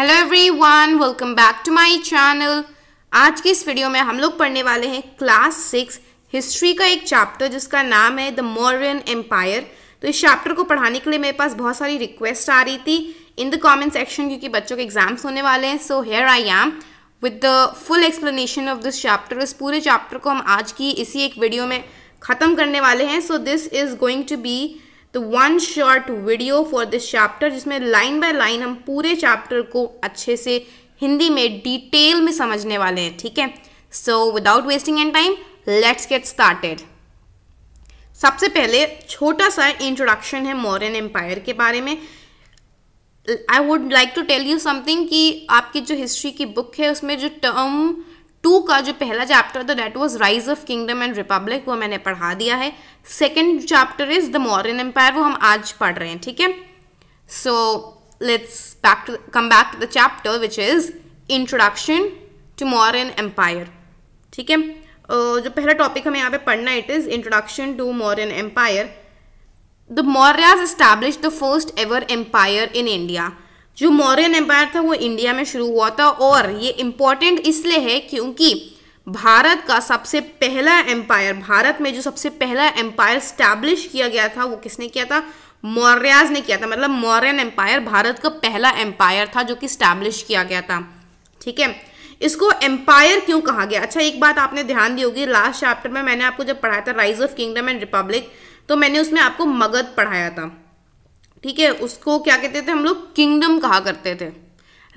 Hello everyone welcome back to my channel आज की इस वीडियो में हम लोग पढ़ने वाले हैं क्लास सिक्स हिस्ट्री का एक चैप्टर जिसका नाम है द मौर्यन एम्पायर तो इस चैप्टर को पढ़ाने के लिए मेरे पास बहुत सारी रिक्वेस्ट आ रही थी इन द कमेंट सेक्शन क्योंकि बच्चों के एग्जाम्स होने वाले हैं so here I am with the full explanation of this chapter इस पूरे चैप्टर को हम आज की इसी एक वीडियो में ख़त्म करने वाले हैं so this is going to be तो one short video for this chapter जिसमें लाइन बाय लाइन हम पूरे चैप्टर को अच्छे से हिंदी में डिटेल में समझने वाले हैं ठीक है so without wasting an time let's get started सबसे पहले छोटा सा इंट्रोडक्शन है मॉरन एम्पायर के बारे में I would like to tell you something कि आपकी जो हिस्ट्री की बुक है उसमें जो टर्म टू का जो पहला चैप्टर था that was rise of kingdom and republic वो मैंने पढ़ा दिया है second chapter is the Mauryan empire वो हम आज पढ़ रहे हैं ठीक है so let's back to come back to the chapter which is introduction to Mauryan empire ठीक है जो पहला टॉपिक हमें यहाँ पे पढ़ना it is introduction to Mauryan empire the Mauryas establish the first ever empire in India जो मौर्यन एम्पायर था वो इंडिया में शुरू हुआ था और ये इम्पोर्टेंट इसलिए है क्योंकि भारत का सबसे पहला एम्पायर भारत में जो सबसे पहला एम्पायर स्टैब्लिश किया गया था वो किसने किया था मौर्याज ने किया था मतलब मौर्यन एम्पायर भारत का पहला एम्पायर था जो कि स्टैब्लिश किया गया था ठीक है इसको एम्पायर क्यों कहा गया अच्छा एक बात आपने ध्यान दी होगी लास्ट चैप्टर में मैंने आपको जब पढ़ाया था rise of kingdom and republic तो मैंने उसमें आपको मगध पढ़ाया था ठीक है उसको क्या कहते थे हम लोग किंगडम कहा करते थे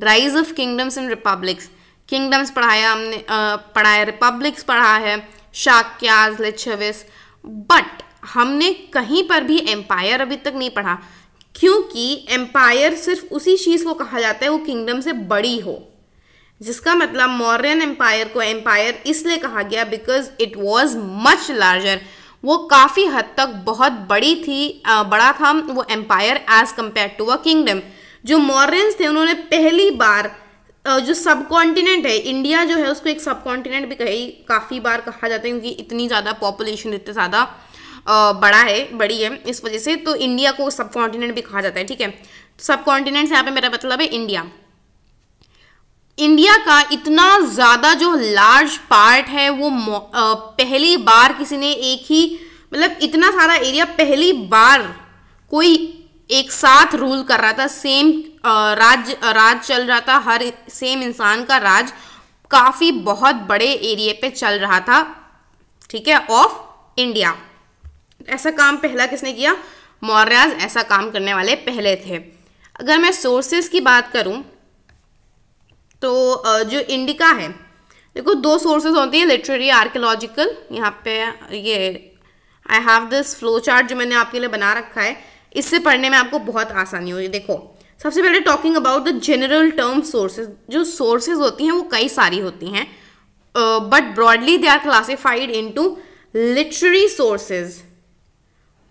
rise of kingdoms and republics kingdoms पढ़ाया हमने पढ़ाया रिपब्लिक्स पढ़ा है शाक्याज लिच्छविस बट हमने कहीं पर भी एम्पायर अभी तक नहीं पढ़ा क्योंकि एम्पायर सिर्फ उसी चीज़ को कहा जाता है वो किंगडम से बड़ी हो जिसका मतलब मौर्यन एम्पायर को एम्पायर इसलिए कहा गया because it was much larger वो काफ़ी हद तक बहुत बड़ी थी बड़ा था वो empire as compare to a kingdom जो मॉरेंस थे उन्होंने पहली बार जो सब कॉन्टिनेंट है इंडिया जो है उसको एक सब कॉन्टिनेंट भी कही काफ़ी बार कहा जाता है क्योंकि इतनी ज़्यादा पॉपुलेशन इतने ज़्यादा बड़ा है बड़ी है इस वजह से तो इंडिया को सब कॉन्टिनेंट भी कहा जाता है ठीक है सब कॉन्टिनेंट से यहाँ पे मेरा मतलब है इंडिया इंडिया का इतना ज़्यादा जो लार्ज पार्ट है वो आ, पहली बार किसी ने एक ही मतलब इतना सारा एरिया पहली बार कोई एक साथ रूल कर रहा था सेम राज राज चल रहा था हर सेम इंसान का राज काफ़ी बहुत बड़े एरिए पे चल रहा था ठीक है ऑफ इंडिया ऐसा काम पहला किसने किया मौर्याज ऐसा काम करने वाले पहले थे अगर मैं सोर्सेज की बात करूं तो जो इंडिका है देखो दो सोर्सेज होती हैं लिटरेरी आर्कियोलॉजिकल यहाँ पे ये I have this flow chart जो मैंने आपके लिए बना रखा है इससे पढ़ने में आपको बहुत आसानी होगी देखो सबसे पहले talking about the general term sources जो सोर्सेज होती हैं वो कई सारी होती हैं but broadly they are classified to literary sources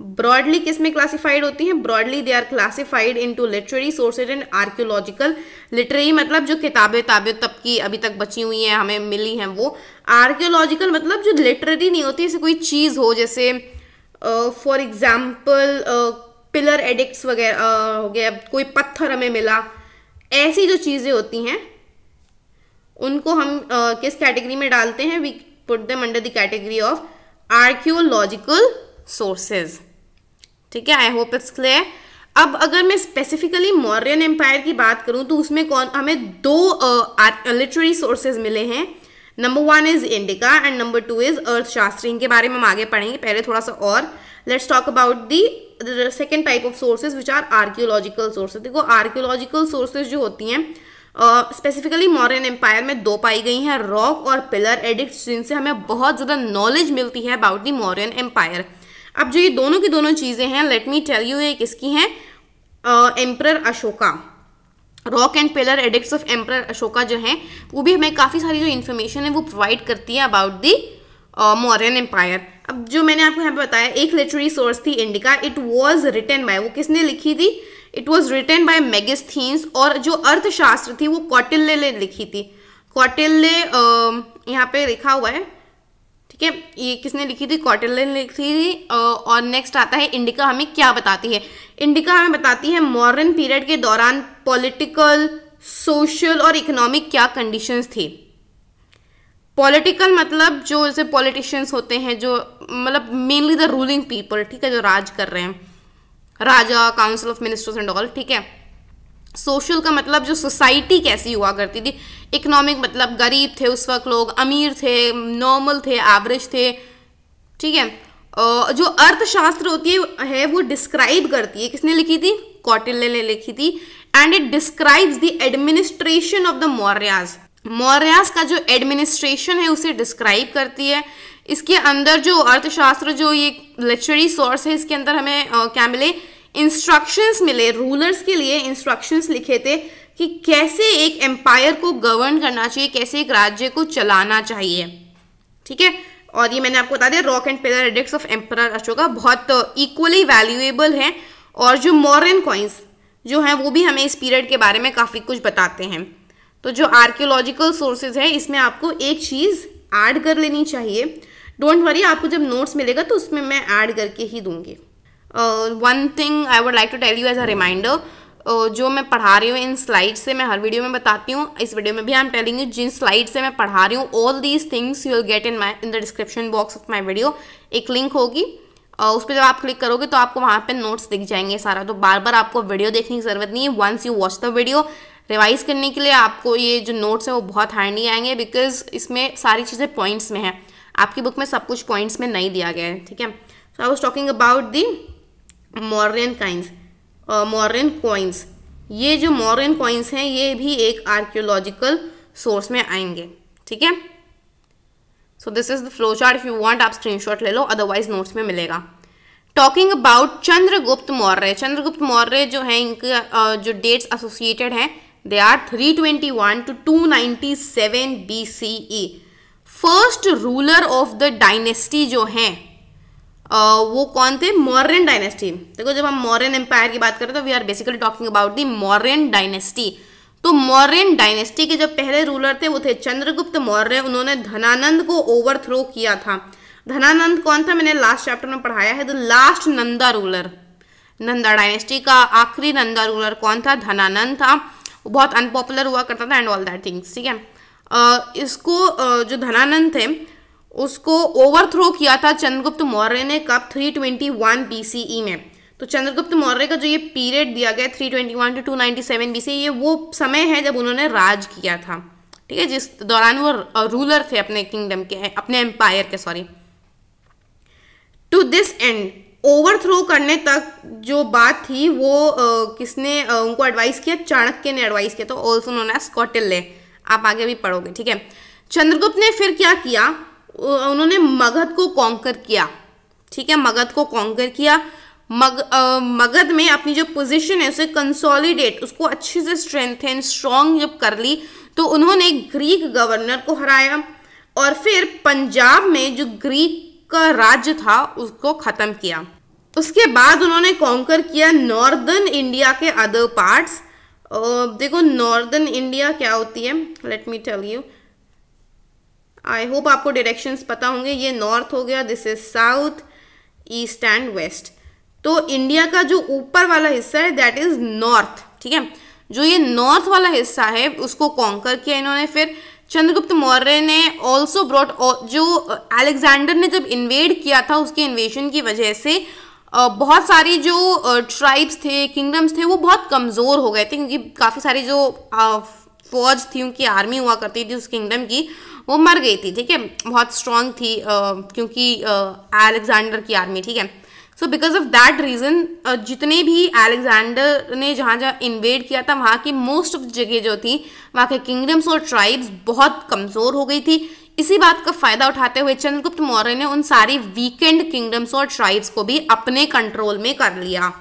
broadly किस में क्लासिफाइड होती हैं broadly they are classified into literary sources and archaeological literary मतलब जो किताबें ताबे तब की अभी तक बची हुई हैं हमें मिली हैं वो आर्क्योलॉजिकल मतलब जो लिटरेरी नहीं होती जैसे कोई चीज़ हो जैसे फॉर एग्जाम्पल पिलर एडिक्स वगैरह हो गया कोई पत्थर हमें मिला ऐसी जो चीज़ें होती हैं उनको हम uh, किस कैटेगरी में डालते हैं we put them under the category of archaeological sources ठीक है आई होप इट्स क्लियर अब अगर मैं स्पेसिफिकली मौर्यन एम्पायर की बात करूं तो उसमें कौन हमें दो लिटरेरी uh, सोर्सेज मिले हैं number one is Indica and number two is Arthashastri इनके बारे में हम आगे पढ़ेंगे पहले थोड़ा सा और let's talk about the second type of sources which are archaeological sources देखो आर्क्योलॉजिकल सोर्सेज जो होती हैं स्पेसिफिकली मॉरन एम्पायर में दो पाई गई हैं रॉक और पिलर एडिक्ट जिनसे हमें बहुत ज़्यादा नॉलेज मिलती है अबाउट दी मॉरन एम्पायर अब जो ये दोनों की दोनों चीज़ें हैं लेट मी टेल यू ये किसकी हैं emperor Ashoka rock and pillar edicts of emperor Ashoka जो हैं वो भी हमें काफ़ी सारी जो इन्फॉर्मेशन है वो प्रोवाइड करती है अबाउट दी मॉरन एम्पायर अब जो मैंने आपको यहाँ पे बताया एक लिटरेरी सोर्स थी Indica it was written by वो किसने लिखी थी it was written by Megasthenes और जो अर्थशास्त्र थी वो कौटिल्य ने लिखी थी कौटिल्य यहाँ पे लिखा हुआ है ठीक है ये किसने लिखी थी ने लिखी थी और नेक्स्ट आता है इंडिका हमें क्या बताती है इंडिका हमें बताती है मॉडर्न पीरियड के दौरान पॉलिटिकल सोशल और इकोनॉमिक क्या कंडीशंस थी पॉलिटिकल मतलब जो जैसे पॉलिटिशियंस होते हैं जो मतलब मेनली द रूलिंग पीपल ठीक है जो राज कर रहे हैं राजा council of ministers and all ठीक है सोशल का मतलब जो सोसाइटी कैसी हुआ करती थी इकोनॉमिक मतलब गरीब थे उस वक्त लोग अमीर थे नॉर्मल थे एवरेज थे ठीक है जो अर्थशास्त्र होती है वो डिस्क्राइब करती है किसने लिखी थी कौटिल्य ने लिखी थी and it describes the administration of the Mauryas Mauryas का जो एडमिनिस्ट्रेशन है उसे डिस्क्राइब करती है इसके अंदर जो अर्थशास्त्र जो ये लिचरी सोर्स है इसके अंदर हमें क्या मिले इंस्ट्रक्शंस मिले रूलर्स के लिए इंस्ट्रक्शंस लिखे थे कि कैसे एक एम्पायर को गवर्न करना चाहिए कैसे एक राज्य को चलाना चाहिए ठीक है और ये मैंने आपको बता दिया rock and pillar edicts of emperor Ashoka बहुत इक्वली वैल्यूएबल है और जो मॉरन कॉइन्स जो हैं वो भी हमें इस पीरियड के बारे में काफ़ी कुछ बताते हैं तो जो आर्कियोलॉजिकल सोर्सेज हैं इसमें आपको एक चीज़ ऐड कर लेनी चाहिए डोंट वरी आपको जब नोट्स मिलेगा तो उसमें मैं ऐड करके ही दूंगी one thing I would like to tell you as a reminder जो मैं पढ़ा रही हूँ इन स्लाइड से मैं हर वीडियो में बताती हूँ इस वीडियो में भी आई एम टेलिंग यू जिन स्लाइड से मैं पढ़ा रही हूँ all these things you will get in my in the description box of my video एक लिंक होगी और uh, उस पर जब आप क्लिक करोगे तो आपको वहाँ पे नोट्स दिख जाएंगे सारा तो बार बार आपको वीडियो देखने की ज़रूरत नहीं है once you watch the video revise करने के लिए आपको ये जो नोट्स हैं वो बहुत हैंडी आएंगे बिकॉज इसमें सारी चीज़ें पॉइंट्स में हैं आपकी बुक में सब कुछ पॉइंट्स में नहीं दिया गया है ठीक है so I was talking about the Mauryan coins Mauryan coins ये जो मॉरन कॉइन्स हैं ये भी एक आर्क्योलॉजिकल सोर्स में आएंगे ठीक है so this is the flow chart if you want आप स्क्रीनशॉट ले लो अदरवाइज नोट्स में मिलेगा टॉकिंग अबाउट चंद्रगुप्त मौर्य चंद्रगुप्त मौर्य जो है इनके uh, जो डेट्स एसोसिएटेड हैं they are 321 to 297 BCE first ruler of the dynasty जो है वो कौन थे मॉरन डायनेस्टी देखो जब हम मॉरन एम्पायर की बात करें तो we are basically talking about the Mauryan dynasty तो मौर्यन डायनेस्टी के जो पहले रूलर थे वो थे चंद्रगुप्त मौर्य उन्होंने धनानंद को ओवरथ्रो किया था धनानंद कौन था मैंने लास्ट चैप्टर में पढ़ाया है the last Nanda ruler Nanda dynasty का आखिरी नंदा रूलर कौन था धनानंद था वो बहुत अनपॉपुलर हुआ करता था एंड ऑल दैट थिंग्स ठीक है इसको जो धनानंद थे उसको ओवरथ्रो किया था चंद्रगुप्त मौर्य ने कब 321 बीसीई e में तो चंद्रगुप्त मौर्य का जो ये पीरियड दिया गया 321 टू 297 बीसी ये वो समय है जब उन्होंने राज किया था ठीक है जिस दौरान वो रूलर थे अपने किंगडम के अपने एम्पायर के sorry to this and overthrow करने तक जो बात थी वो आ, किसने आ, उनको एडवाइस किया चाणक्य ने एडवाइस किया तो ऑल्सो उन्होंने एज आप आगे भी पढ़ोगे ठीक है चंद्रगुप्त ने फिर क्या किया उन्होंने मगध को कॉन्कर किया ठीक है मगध को कॉन्कर किया मग आ, मगध में अपनी जो पोजीशन है उसे कंसोलिडेट उसको अच्छे से स्ट्रेंथेन स्ट्रॉन्ग जब कर ली तो उन्होंने ग्रीक गवर्नर को हराया और फिर पंजाब में जो ग्रीक का राज्य था उसको ख़त्म किया उसके बाद उन्होंने कॉन्कर किया नॉर्दर्न इंडिया के अदर पार्ट्स देखो नॉर्दर्न इंडिया क्या होती है let me tell you I hope आपको डायरेक्शंस पता होंगे ये नॉर्थ हो गया this is south east and west तो इंडिया का जो ऊपर वाला हिस्सा है दैट इज नॉर्थ ठीक है जो ये नॉर्थ वाला हिस्सा है उसको कॉन्कर किया इन्होंने फिर चंद्रगुप्त मौर्य ने ऑल्सो ब्रॉट जो अलेक्जेंडर ने जब इन्वेड किया था उसके इन्वेशन की वजह से बहुत सारी जो ट्राइब्स थे किंगडम्स थे वो बहुत कमज़ोर हो गए थे क्योंकि काफ़ी सारी जो फौज थी उनकी आर्मी हुआ करती थी उस किंगडम की वो मर गई थी ठीक है बहुत स्ट्रांग थी आ, क्योंकि अलेक्जेंडर की आर्मी ठीक है so because of that reason जितने भी अलेक्जेंडर ने जहाँ जहाँ इन्वेड किया था वहाँ की मोस्ट ऑफ जगह जो थी वहाँ के किंगडम्स और ट्राइब्स बहुत कमज़ोर हो गई थी इसी बात का फायदा उठाते हुए चंद्रगुप्त मौर्य ने उन सारी वीकेंड किंगडम्स और ट्राइब्स को भी अपने कंट्रोल में कर लिया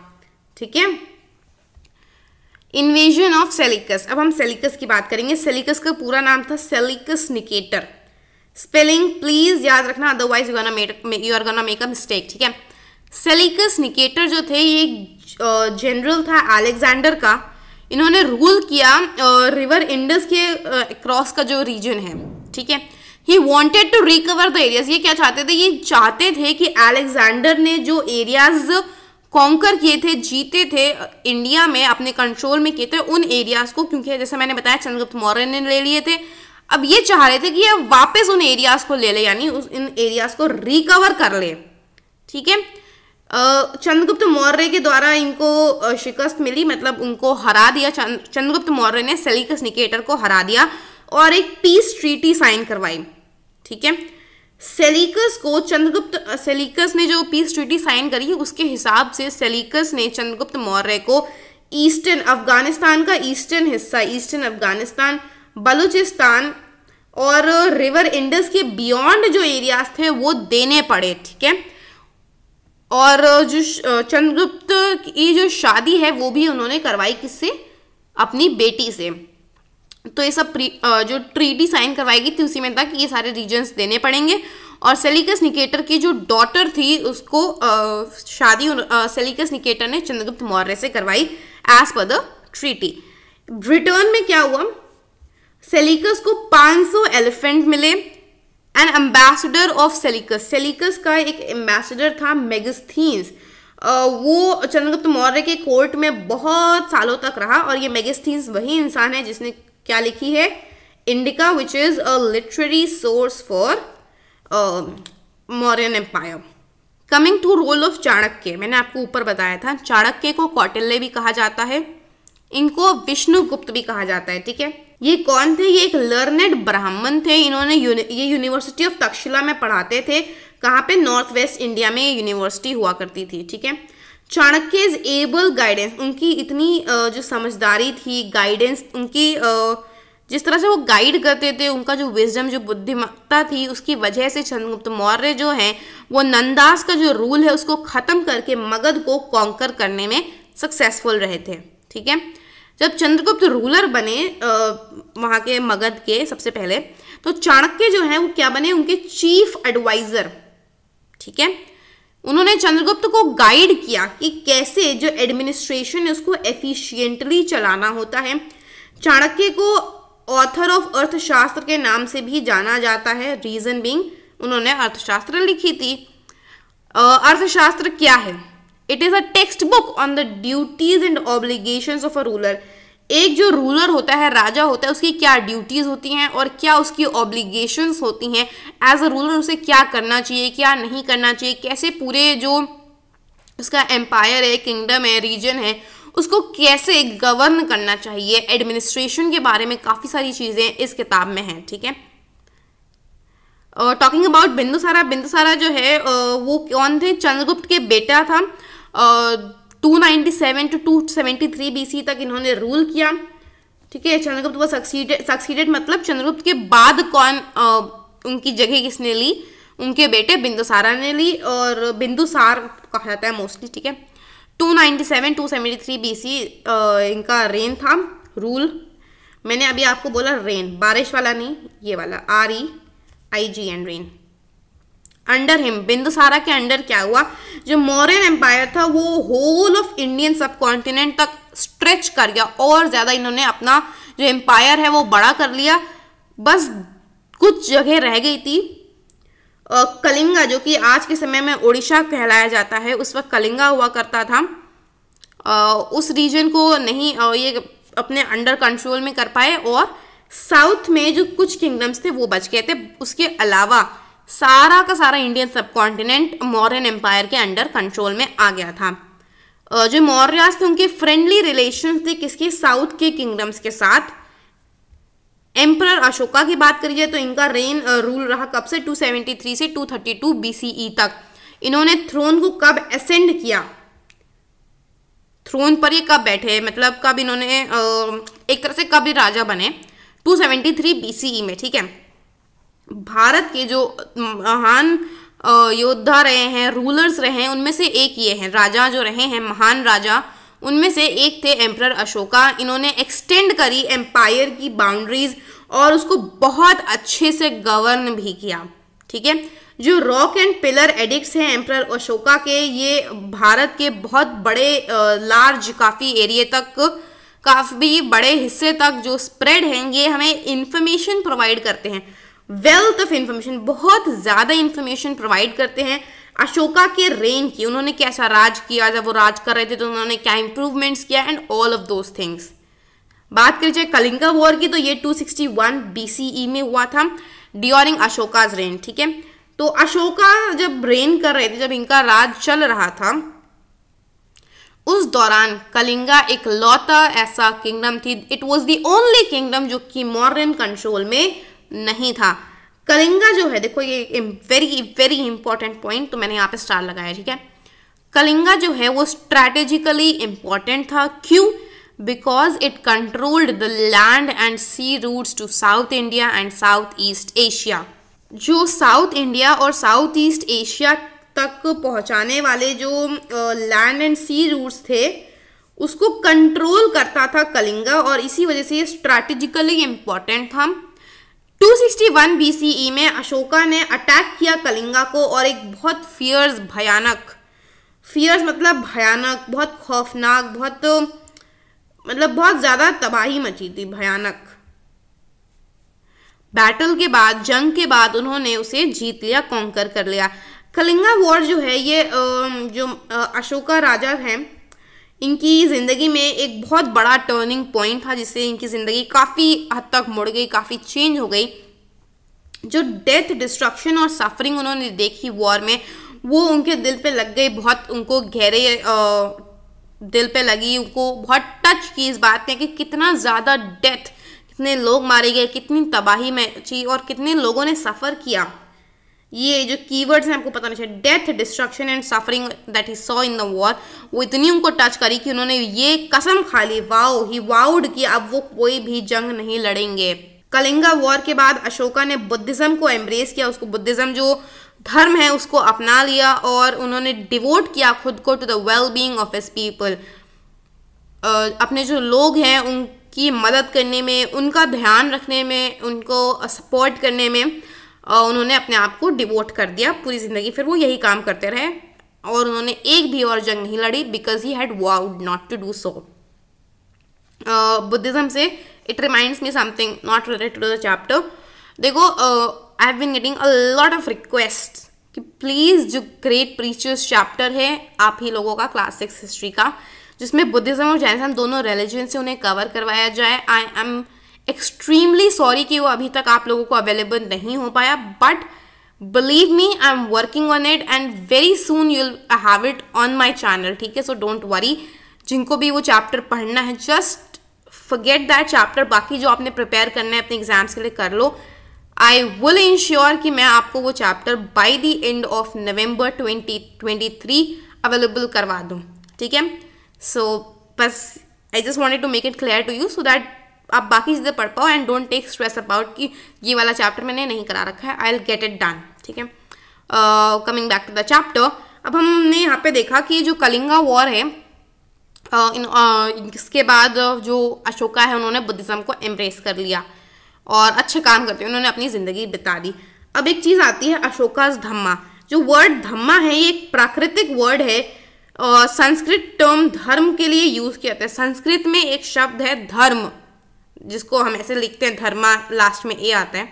ठीक है इन्वेजन ऑफ सेलिकस अब हम सेलिकस की बात करेंगे सेलिकस का पूरा नाम था सेलिकस निकेटर स्पेलिंग प्लीज याद रखना otherwise you gonna you are gonna make a mistake ठीक है सेलिकस निकेटर जो थे ये जनरल था अलेक्जेंडर का इन्होंने रूल किया रिवर इंडस के क्रॉस का जो रीजन है ठीक है he wanted to recover the areas ये क्या चाहते थे ये चाहते थे कि अलेक्जेंडर ने जो एरियाज uh, कॉन्कर किए थे जीते थे इंडिया में अपने कंट्रोल में किए थे उन एरियाज़ को क्योंकि जैसे मैंने बताया चंद्रगुप्त मौर्य ने ले लिए थे अब ये चाह रहे थे कि ये वापस उन एरियाज़ को ले ले यानी उस इन एरियाज़ को रिकवर कर ले ठीक है चंद्रगुप्त मौर्य के द्वारा इनको शिकस्त मिली मतलब उनको हरा दिया चंद्रगुप्त मौर्य ने सेलिकस निकेटर को हरा दिया और एक पीस ट्रीटी साइन करवाई ठीक है सेलिकस को चंद्रगुप्त सेलिकस ने जो पीस ट्रीटी साइन करी है उसके हिसाब से सेलिकस ने चंद्रगुप्त मौर्य को ईस्टर्न अफगानिस्तान का ईस्टर्न हिस्सा ईस्टर्न अफगानिस्तान बलूचिस्तान और रिवर इंडस के बियॉन्ड जो एरियाज थे वो देने पड़े ठीक है और जो चंद्रगुप्त की जो शादी है वो भी उन्होंने करवाई किससे अपनी बेटी से तो ये सब जो ट्रीटी साइन करवाई गई थी उसी में था कि ये सारे रीजन्स देने पड़ेंगे और सेलिकस निकेटर की जो डॉटर थी उसको शादी सेलिकस निकेटर ने चंद्रगुप्त मौर्य से करवाई as per the treaty Britain में क्या हुआ सेलिकस को 500 एलिफेंट मिले an ambassador of Seleucus Seleucus का एक एम्बेसडर था मेगस्थीन्स वो चंद्रगुप्त मौर्य के कोर्ट में बहुत सालों तक रहा और ये मेगस्थीन्स वही इंसान है जिसने क्या लिखी है Indica which is a literary source for Mauryan empire coming to role of Chanakya मैंने आपको ऊपर बताया था चाणक्य को कौटिल्य भी कहा जाता है इनको विष्णुगुप्त भी कहा जाता है ठीक है ये कौन थे ये एक लर्नेड ब्राह्मण थे इन्होंने युनि, ये यूनिवर्सिटी ऑफ तक्षशिला में पढ़ाते थे कहाँ पे नॉर्थ वेस्ट इंडिया में ये यूनिवर्सिटी हुआ करती थी ठीक है चाणक्य इज एबल गाइडेंस उनकी इतनी जो समझदारी थी गाइडेंस उनकी जिस तरह से वो गाइड करते थे उनका जो विजडम जो बुद्धिमत्ता थी उसकी वजह से चंद्रगुप्त मौर्य जो हैं वो नंदास का जो रूल है उसको ख़त्म करके मगध को कॉन्कर करने में सक्सेसफुल रहे थे ठीक है जब चंद्रगुप्त रूलर बने वहाँ के मगध के सबसे पहले तो चाणक्य जो हैं वो क्या बने उनके चीफ एडवाइज़र ठीक है उन्होंने चंद्रगुप्त को गाइड किया कि कैसे जो एडमिनिस्ट्रेशन है उसको एफिशिएंटली चलाना होता है चाणक्य को ऑथर ऑफ अर्थशास्त्र के नाम से भी जाना जाता है रीजन बींग उन्होंने अर्थशास्त्र लिखी थी अर्थशास्त्र क्या है it is a textbook on the duties and obligation of a ruler एक जो रूलर होता है राजा होता है उसकी क्या ड्यूटीज़ होती हैं और क्या उसकी ऑब्लिगेशंस होती हैं एज अ रूलर उसे क्या करना चाहिए क्या नहीं करना चाहिए कैसे पूरे जो उसका एम्पायर है किंगडम है रीजन है उसको कैसे गवर्न करना चाहिए एडमिनिस्ट्रेशन के बारे में काफ़ी सारी चीज़ें इस किताब में हैं ठीक है और टॉकिंग अबाउट बिंदुसारा बिंदुसारा जो है uh, वो कौन थे चंद्रगुप्त के बेटा था uh, seven two B C तक इन्होंने रूल किया ठीक है चंद्रगुप्त वो सक्सीडेड सक्सीडेड मतलब चंद्रगुप्त के बाद कौन आ, उनकी जगह किसने ली उनके बेटे बिंदुसारा ने ली और बिंदुसार कहा जाता है मोस्टली ठीक है 297 बी सी इनका रेन था रूल मैंने अभी आपको बोला रेन बारिश वाला नहीं ये वाला R E I G N reign under him Bindusara के अंडर क्या हुआ जो मौर्यन एम्पायर था वो whole of Indian subcontinent तक स्ट्रेच कर गया और ज़्यादा इन्होंने अपना जो एम्पायर है वो बड़ा कर लिया बस कुछ जगह रह गई थी कलिंगा जो कि आज के समय में उड़ीसा कहलाया जाता है उस वक्त कलिंगा हुआ करता था आ, उस रीजन को नहीं आ, ये अपने अंडर कंट्रोल में कर पाए और साउथ में जो कुछ किंगडम्स थे वो बच गए थे उसके अलावा सारा का सारा Indian subcontinent Mauryan empire के अंडर कंट्रोल में आ गया था जो मौर्यास थे उनके फ्रेंडली रिलेशन थे किसके साउथ के किंगडम्स के साथ एम्परर अशोका की बात करी जाए तो इनका रेन रूल रहा कब से 273 से 232 थर्टी e तक इन्होंने थ्रोन को कब असेंड किया थ्रोन पर ये कब बैठे मतलब कब इन्होंने एक तरह से कब राजा बने 273 सेवेंटी e में ठीक है भारत के जो महान योद्धा रहे हैं रूलर्स रहे हैं उनमें से एक ये हैं राजा जो रहे हैं महान राजा उनमें से एक थे एम्प्रर अशोका इन्होंने एक्सटेंड करी एम्पायर की बाउंड्रीज और उसको बहुत अच्छे से गवर्न भी किया ठीक है जो रॉक एंड पिलर एडिक्ट्स हैं एम्प्रर अशोका के ये भारत के बहुत बड़े लार्ज काफ़ी एरिए तक काफ़ी बड़े हिस्से तक जो स्प्रेड हैं ये हमें इन्फॉर्मेशन प्रोवाइड करते हैं वेल्थ ऑफ इंफॉर्मेशन बहुत ज़्यादा इन्फॉर्मेशन प्रोवाइड करते हैं अशोका के रेन की उन्होंने कैसा राज किया जब वो राज कर रहे थे तो उन्होंने क्या इंप्रूवमेंट्स किया and all of those things बात करें जाए कलिंगा वॉर की तो ये 261 बीसीई e में हुआ था ड्यूरिंग अशोकाज रेन ठीक है तो अशोका जब रेन कर रहे थे जब इनका राज चल रहा था उस दौरान कलिंगा एक लौता ऐसा किंगडम थी it was the only kingdom जो कि मॉडर्न कंट्रोल में नहीं था कलिंगा जो है देखो ये वेरी वेरी इंपॉर्टेंट पॉइंट तो मैंने यहाँ पे स्टार लगाया ठीक है कलिंगा जो है वो स्ट्रैटेजिकली इम्पॉर्टेंट था क्यों because it controlled the land and sea routes to south India and south east Asia जो साउथ इंडिया और साउथ ईस्ट एशिया तक पहुंचाने वाले जो लैंड एंड सी रूट्स थे उसको कंट्रोल करता था कलिंगा और इसी वजह से ये स्ट्रैटेजिकली इम्पॉर्टेंट था 261 BCE में अशोका ने अटैक किया कलिंगा को और एक बहुत फियर्स भयानक फियर्स मतलब भयानक बहुत खौफनाक बहुत मतलब बहुत ज़्यादा तबाही मची थी भयानक बैटल के बाद जंग के बाद उन्होंने उसे जीत लिया कॉन्कर कर लिया कलिंगा वॉर जो है ये जो अशोका राजा हैं इनकी ज़िंदगी में एक बहुत बड़ा टर्निंग पॉइंट था जिससे इनकी ज़िंदगी काफ़ी हद तक मुड़ गई काफ़ी चेंज हो गई जो डेथ डिस्ट्रक्शन और सफरिंग उन्होंने देखी वॉर में वो उनके दिल पे लग गई बहुत उनको गहरे दिल पे लगी उनको बहुत टच की इस बात ने कि कितना ज़्यादा डेथ कितने लोग मारे गए कितनी तबाही मची और कितने लोगों ने सफ़र किया ये जो कीवर्ड्स हैं आपको पता नहीं चाहिए death destruction and suffering that he saw in the war वो इतनी उनको टच करी कि उन्होंने ये कसम खा ली वाओ ही वाउड कि अब वो कोई भी जंग नहीं लड़ेंगे कलिंगा वॉर के बाद अशोका ने बुद्धिज़्म को एम्ब्रेस किया उसको बुद्धिज़्म जो धर्म है उसको अपना लिया और उन्होंने डिवोट किया खुद को to the well being of his people अपने जो लोग हैं उनकी मदद करने में उनका ध्यान रखने में उनको सपोर्ट करने में उन्होंने अपने आप को डिवोट कर दिया पूरी ज़िंदगी फिर वो यही काम करते रहे और उन्होंने एक भी और जंग नहीं लड़ी because he had vowed not to do so Buddhism से it reminds me something not related to the chapter देखो I have been getting a lot of request कि प्लीज़ जो ग्रेट प्रीचर्स चैप्टर है आप ही लोगों का क्लास सिक्स हिस्ट्री का जिसमें बुद्धिज़्म और जैनिज्म दोनों रिलीजन से उन्हें कवर करवाया जाए आई एम एक्सट्रीमली सॉरी कि वो अभी तक आप लोगों को अवेलेबल नहीं हो पाया but believe me I am working on it and very soon you'll have it on my channel ठीक है सो डोंट वरी जिनको भी वो चैप्टर पढ़ना है जस्ट forget दैट चैप्टर बाकी जो आपने प्रिपेयर करना है अपने एग्जाम्स के लिए कर लो आई विल इंश्योर कि मैं आपको वो chapter by the end of November twenty twenty three available करवा दूँ ठीक है सो बस I just wanted to make it clear to you so that आप बाकी चीज़ें पढ़ पाओ and don't take stress about कि ये वाला चैप्टर मैंने नहीं करा रखा है I will get it done ठीक है coming back to the chapter अब हमने यहाँ पे देखा कि जो कलिंगा वॉर है uh, uh, इसके बाद जो अशोका है उन्होंने बुद्धिज़्म को एम्ब्रेस कर लिया और अच्छे काम करते हैं उन्होंने अपनी ज़िंदगी बिता दी अब एक चीज़ आती है अशोकाज धम्मा जो वर्ड धम्मा है ये एक प्राकृतिक वर्ड है uh, संस्कृत टर्म धर्म के लिए यूज़ किया जाता है संस्कृत में एक शब्द है धर्म जिसको हम ऐसे लिखते हैं धर्मा लास्ट में ए आता है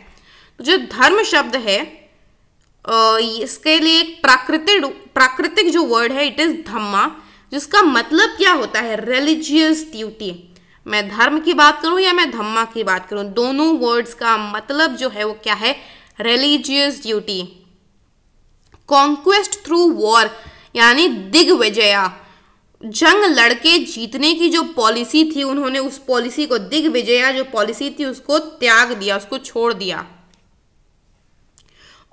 तो जो धर्म शब्द है इसके लिए एक प्राकृतिक प्राकृतिक जो वर्ड है इट इज़ धम्मा जिसका मतलब क्या होता है रिलीजियस ड्यूटी मैं धर्म की बात करूं या मैं धम्मा की बात करूं दोनों वर्ड्स का मतलब जो है वो क्या है religious duty conquest through war यानी दिग्विजया जंग लड़के जीतने की जो पॉलिसी थी उन्होंने उस पॉलिसी को दिग्विजया जो पॉलिसी थी उसको त्याग दिया उसको छोड़ दिया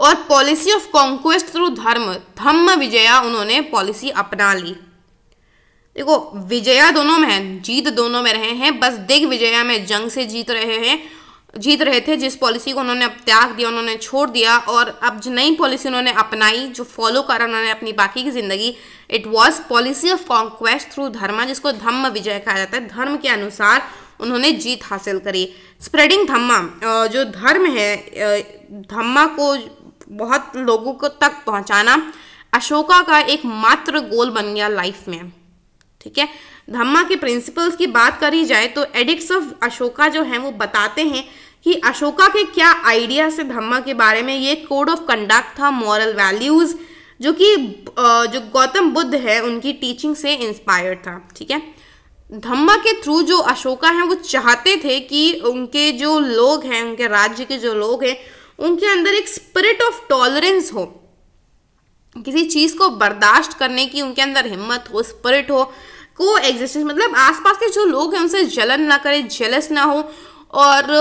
और पॉलिसी ऑफ कॉन्क्वेस्ट थ्रू धर्म धम्म विजया उन्होंने पॉलिसी अपना ली देखो विजया दोनों में है जीत दोनों में रहे हैं बस दिग्विजया में जंग से जीत रहे हैं जीत रहे थे जिस पॉलिसी को उन्होंने अब त्याग दिया उन्होंने छोड़ दिया और अब जो नई पॉलिसी उन्होंने अपनाई जो फॉलो करा उन्होंने अपनी बाकी की ज़िंदगी it was policy of conquest through dharma जिसको धम्म विजय कहा जाता है धर्म के अनुसार उन्होंने जीत हासिल करी स्प्रेडिंग धम्मा जो धर्म है धम्मा को बहुत लोगों को तक पहुंचाना अशोका का एक मात्र गोल बन गया लाइफ में ठीक है धम्मा के प्रिंसिपल्स की बात करी जाए तो एडिक्स ऑफ अशोका जो हैं वो बताते हैं कि अशोका के क्या आइडिया से धम्मा के बारे में ये कोड ऑफ कंडक्ट था मॉरल वैल्यूज़ जो कि जो गौतम बुद्ध है उनकी टीचिंग से इंस्पायर था ठीक है धम्मा के थ्रू जो अशोका हैं वो चाहते थे कि उनके जो लोग हैं उनके राज्य के जो लोग हैं उनके अंदर एक स्पिरिट ऑफ टॉलरेंस हो किसी चीज़ को बर्दाश्त करने की उनके अंदर हिम्मत हो स्पिरिट हो को एग्जिस्टेंस मतलब आसपास के जो लोग हैं उनसे जलन ना करें जेलस ना हो और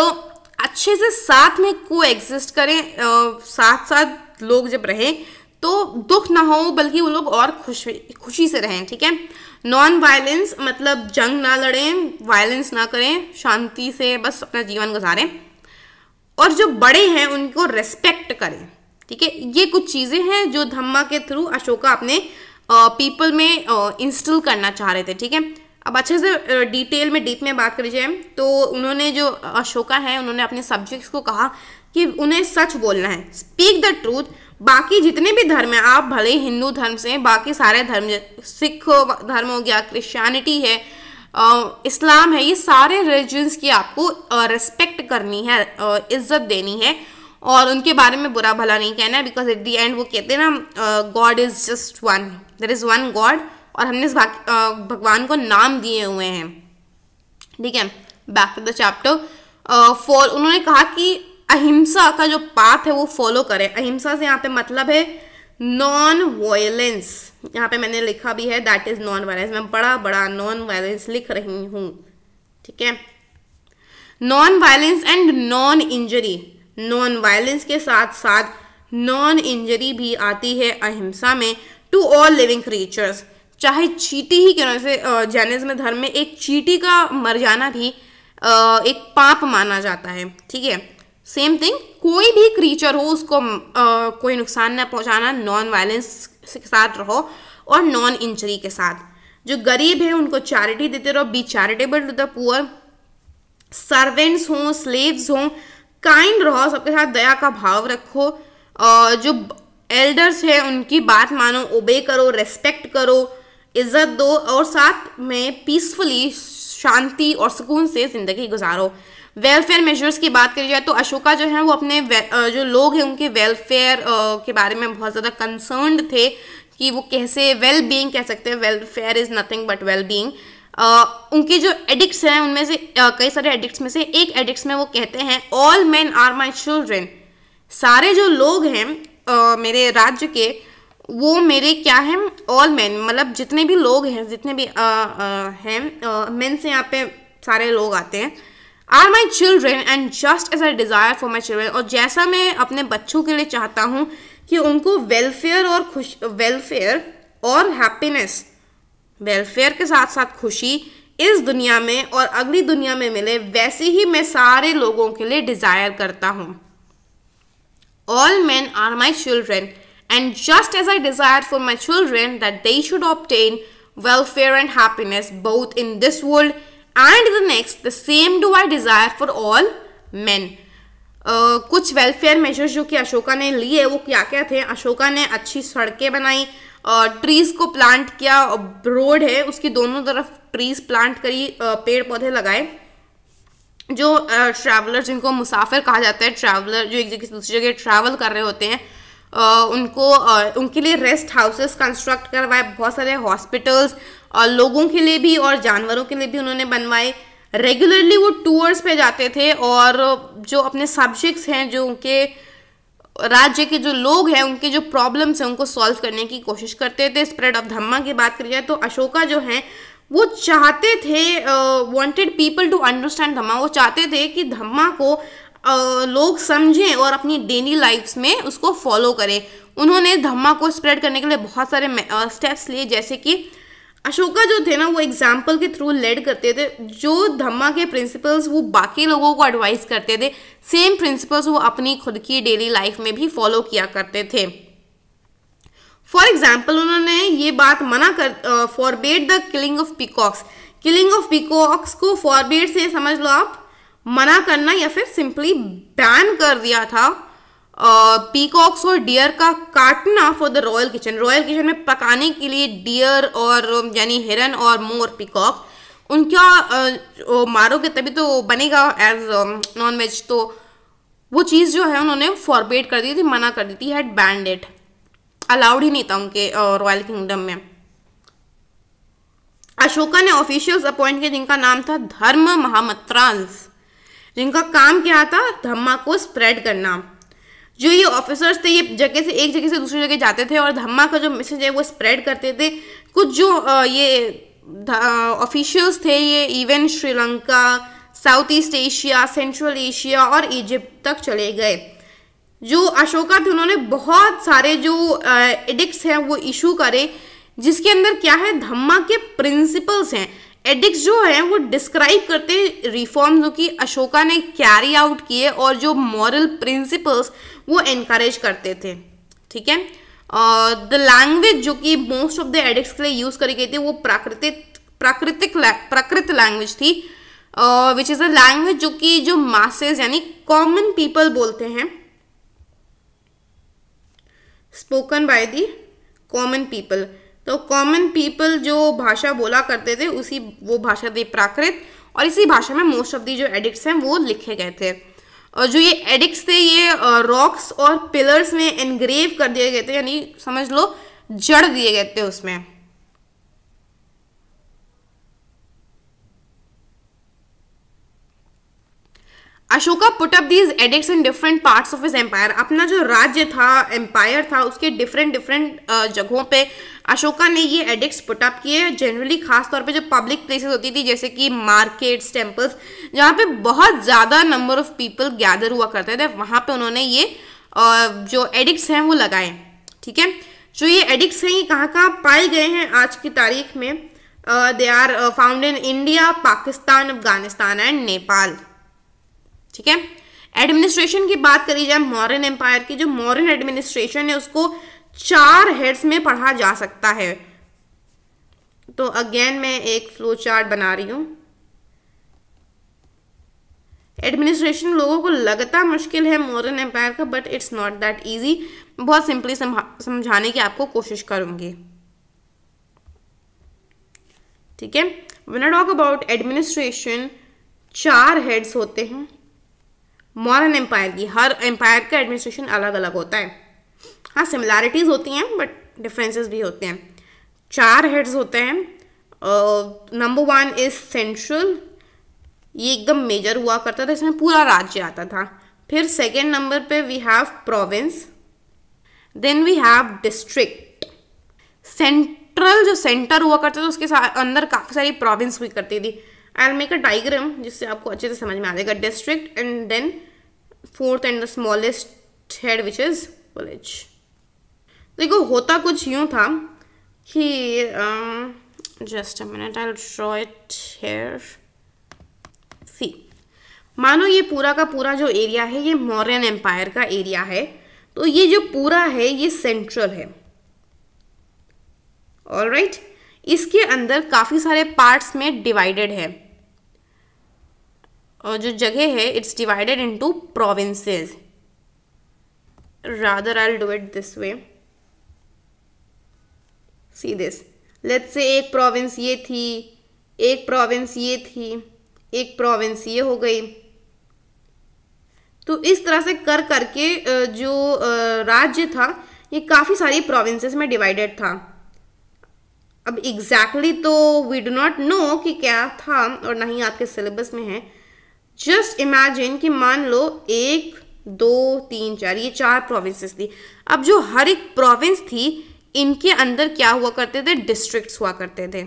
अच्छे से साथ में को एग्जिस्ट करें आ, साथ साथ लोग जब रहें तो दुख ना हो बल्कि वो लोग और खुश खुशी से रहें ठीक है नॉन वायलेंस मतलब जंग ना लड़ें वायलेंस ना करें शांति से बस अपना जीवन गुजारें और जो बड़े हैं उनको रेस्पेक्ट करें ठीक है ये कुछ चीज़ें हैं जो धम्मा के थ्रू अशोका अपने पीपल में इंस्टॉल करना चाह रहे थे ठीक है अब अच्छे से डिटेल में डीप में बात करी जाए तो उन्होंने जो अशोका है उन्होंने अपने सब्जेक्ट्स को कहा कि उन्हें सच बोलना है स्पीक द ट्रूथ बाकी जितने भी धर्म हैं आप भले हिंदू धर्म से बाकी सारे धर्म सिख धर्म हो गया क्रिश्चियनिटी है इस्लाम है ये सारे रिलीजन्स की आपको रिस्पेक्ट करनी है इज्जत देनी है और उनके बारे में बुरा भला नहीं कहना है बिकॉज एट दी एंड वो कहते हैं ना God is just one there is one God और हमने इस भगवान को नाम दिए हुए हैं ठीक है back to the chapter for उन्होंने कहा कि अहिंसा का जो पाथ है वो फॉलो करें अहिंसा से यहाँ पे मतलब है नॉन वायलेंस यहाँ पे मैंने लिखा भी है दैट इज नॉन वायलेंस मैं बड़ा बड़ा नॉन वायलेंस लिख रही हूँ ठीक है non violence and non injury non violence के साथ साथ नॉन इंजरी भी आती है अहिंसा में टू ऑल लिविंग क्रीचर्स चाहे चीटी ही क्यों जैसे जैनिज्म धर्म में एक चीटी का मर जाना भी एक पाप माना जाता है ठीक है सेम थिंग कोई भी क्रीचर हो उसको कोई नुकसान ना पहुंचाना नॉन वायलेंस के साथ रहो और नॉन इंजरी के साथ जो गरीब है उनको चैरिटी देते रहो be charitable to the poor servants हों स्लेव्स हों काइंड रहो सबके साथ दया का भाव रखो जो एल्डर्स है उनकी बात मानो ओबे करो रेस्पेक्ट करो इज्जत दो और साथ में पीसफुली शांति और सुकून से ज़िंदगी गुजारो वेलफेयर मेजर्स की बात करी जाए तो अशोका जो है वो अपने जो लोग हैं उनके वेलफेयर के बारे में बहुत ज़्यादा कंसर्नड थे कि वो कैसे वेल बीइंग कह सकते हैं welfare is nothing but well being उनके जो एडिक्ट्स हैं उनमें से uh, कई सारे एडिक्ट्स में से एक एडिक्ट्स में वो कहते हैं all men are my children सारे जो लोग हैं uh, मेरे राज्य के वो मेरे क्या हैं ऑल मैन मतलब जितने भी लोग हैं जितने भी हैं मैन से यहाँ पे सारे लोग आते हैं are my children and just as I desire for my children और जैसा मैं अपने बच्चों के लिए चाहता हूँ कि उनको वेलफेयर और खुश वेलफेयर और हैप्पीनेस वेलफेयर के साथ साथ खुशी इस दुनिया में और अगली दुनिया में मिले वैसे ही मैं सारे लोगों के लिए डिज़ायर करता हूँ all men are my children and just as I desire for my children that they should obtain welfare and happiness both in this world and the next, the same do I desire for all men. Uh, कुछ welfare measures जो कि अशोका ने लिए वो क्या क्या थे अशोका ने अच्छी सड़कें बनाई uh, और ट्रीज को प्लांट किया रोड है उसकी दोनों तरफ ट्रीज प्लांट करी uh, पेड़ पौधे लगाए जो ट्रैवलर जिनको मुसाफिर कहा जाता है ट्रैवलर जो एक जगह दूसरी जगह ट्रैवल कर रहे होते हैं उनको उनके लिए रेस्ट हाउसेस कंस्ट्रक्ट करवाए बहुत सारे हॉस्पिटल्स और लोगों के लिए भी और जानवरों के लिए भी उन्होंने बनवाए रेगुलरली वो टूर्स पे जाते थे और जो अपने सब्जेक्ट्स हैं जो उनके राज्य के जो लोग हैं उनके जो प्रॉब्लम्स हैं उनको सॉल्व करने की कोशिश करते थे स्प्रेड ऑफ धम्मा की बात करी जाए तो अशोका जो हैं वो चाहते थे wanted people to understand dhamma वो चाहते थे कि धम्मा को लोग समझें और अपनी डेली लाइफ में उसको फॉलो करें उन्होंने धम्मा को स्प्रेड करने के लिए बहुत सारे स्टेप्स लिए जैसे कि अशोका जो थे ना वो एग्जाम्पल के थ्रू लेड करते थे जो धम्मा के प्रिंसिपल्स वो बाकी लोगों को एडवाइस करते थे सेम प्रिंसिपल्स वो अपनी खुद की डेली लाइफ में भी फॉलो किया करते थे फॉर एग्जाम्पल उन्होंने ये बात मना कर forbade the killing of peacocks killing of peacocks को फॉरबेड से समझ लो आप मना करना या फिर सिंपली बैन कर दिया था पीकॉक्स और डियर का काटना for the royal kitchen royal kitchen में पकाने के लिए डियर और यानी हिरन और मोर पीकॉक उनका मारोगे तभी तो बनेगा एज नॉन वेज तो वो चीज़ जो है उन्होंने फॉरबेड कर दी थी मना कर दी थी हैड बैंड इट अलाउड ही नहीं था उनके रॉयल किंगडम में अशोका ने ऑफिशियल्स अपॉइंट किए जिनका नाम था धर्म महामत्रांस जिनका काम क्या था धम्मा को स्प्रेड करना जो ये ऑफिसर्स थे ये जगह से एक जगह से दूसरी जगह जाते थे और धम्मा का जो मैसेज है वो स्प्रेड करते थे कुछ जो ये ऑफिशियल्स थे ये even Sri Lanka south east Asia central Asia और इजिप्ट तक चले गए जो अशोका थे उन्होंने बहुत सारे जो एडिक्ट हैं वो इशू करे जिसके अंदर क्या है धम्मा के प्रिंसिपल्स हैं एडिक्स जो है वो डिस्क्राइब करते रिफॉर्म जो कि अशोका ने कैरी आउट किए और जो मॉरल प्रिंसिपल्स वो इनक्रेज करते थे ठीक है द लैंग्वेज जो कि मोस्ट ऑफ द एडिक्स के लिए यूज़ करी गई थी वो प्राकृतिक प्राकृतिक प्राकृत लैंग्वेज थी विच इज़ अ लैंग्वेज जो कि जो मासेज यानी कॉमन पीपल बोलते हैं spoken by the common people तो कॉमन पीपल जो भाषा बोला करते थे उसी वो भाषा थी प्राकृत और इसी भाषा में मोस्ट ऑफ दी जो एडिक्ट्स हैं वो लिखे गए थे और जो ये एडिक्ट्स थे ये रॉक्स और पिलर्स में एनग्रेव कर दिए गए थे यानी समझ लो जड़ दिए गए थे उसमें Ashoka put up these edicts in different parts of his empire अपना जो राज्य था एम्पायर था उसके डिफरेंट डिफरेंट जगहों पे अशोका ने ये एडिक्स पुटअप किए जनरली खासतौर पे जो पब्लिक प्लेसेस होती थी जैसे कि मार्केट्स टेम्पल्स जहाँ पे बहुत ज़्यादा नंबर ऑफ पीपल गैदर हुआ करते थे वहाँ पे उन्होंने ये जो एडिक्स हैं वो लगाए ठीक है जो ये एडिक्स हैं ये कहाँ कहाँ पाए गए हैं आज की तारीख में they are found in India Pakistan Afghanistan and Nepal ठीक है एडमिनिस्ट्रेशन की बात करी जाए मॉरन एम्पायर की जो मॉरन एडमिनिस्ट्रेशन है उसको चार हेड्स में पढ़ा जा सकता है तो अगेन मैं एक फ्लो चार्ट बना रही हूँ एडमिनिस्ट्रेशन लोगों को लगता मुश्किल है मॉडर्न एम्पायर का but it's not that easy बहुत सिंपली समझाने की आपको कोशिश करूँगी ठीक है वन टॉक अबाउट एडमिनिस्ट्रेशन चार हेड्स होते हैं मॉडर्न एम्पायर की हर एम्पायर का एडमिनिस्ट्रेशन अलग अलग होता है हाँ सिमिलैरिटीज़ होती हैं बट डिफरेंसेस भी होते हैं चार हेड्स होते हैं नंबर वन इज़ सेंट्रल ये एकदम मेजर हुआ करता था इसमें पूरा राज्य आता था फिर सेकेंड नंबर पे we have province then we have district central जो सेंटर हुआ करता था उसके अंदर काफ़ी सारी प्रोविंस हुई करती थी I'll make a diagram जिससे आपको अच्छे से समझ में आ जाएगा district and then fourth and the smallest head which is village देखो होता कुछ यूँ था कि just a minute I show it here see मानो ये पूरा का पूरा जो एरिया है ये मॉरन एम्पायर का एरिया है तो ये जो पूरा है ये सेंट्रल है ऑल राइट right? इसके अंदर काफ़ी सारे पार्ट्स में डिवाइडेड है और जो जगह है it's divided into provinces rather I do it this way see this let's say एक प्रोविंस ये थी एक प्रोविंस ये थी एक प्रोविंस ये हो गई तो इस तरह से कर करके जो राज्य था ये काफ़ी सारी प्रोविंसेस में डिवाइडेड था अब एग्जैक्टली exactly तो वी डो नॉट नो कि क्या था और ना ही आपके सिलेबस में है जस्ट इमेजिन कि मान लो एक दो तीन चार ये चार प्रोविंसेस थी अब जो हर एक प्रोविंस थी इनके अंदर क्या हुआ करते थे डिस्ट्रिक्ट्स हुआ करते थे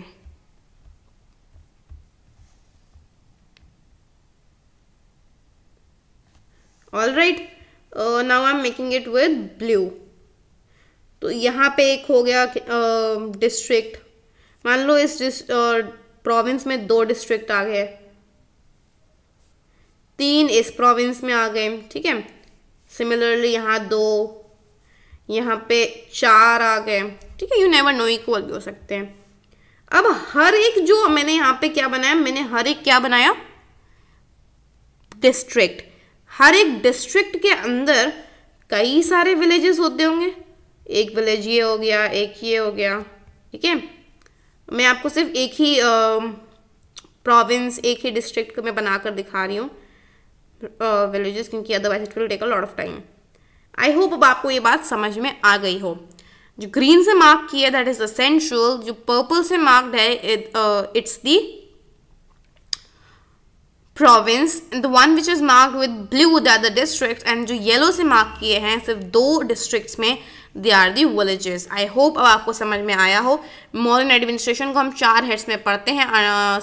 all right now I am making it with blue तो यहां पे एक हो गया डिस्ट्रिक्ट uh, मान लो इस प्रोविंस uh, में दो डिस्ट्रिक्ट आ गए तीन इस प्रोविंस में आ गए ठीक है सिमिलरली यहाँ दो यहाँ पे चार आ गए ठीक है यू नेवर नो इक्वल भी हो सकते हैं अब हर एक जो मैंने यहाँ पे क्या बनाया मैंने हर एक क्या बनाया डिस्ट्रिक्ट हर एक डिस्ट्रिक्ट के अंदर कई सारे विलेजेस होते होंगे एक विलेज ये हो गया एक ये हो गया ठीक है मैं आपको सिर्फ एक ही प्रोविंस एक ही डिस्ट्रिक्ट में बनाकर दिखा रही हूँ विलेजेस क्योंकि otherwise it will take a lot of time I hope अब आपको ये बात समझ में आ गई हो जो ग्रीन से मार्क किया दैट इज असेंशियल जो पर्पल से मार्क्ड है it's the province the one which is mark with blue that the district and जो येलो से मार्क किए हैं सिर्फ दो डिस्ट्रिक्ट में they are the villages I hope अब आपको समझ में आया हो मॉडर्न एडमिनिस्ट्रेशन को हम चार हेड्स में पढ़ते हैं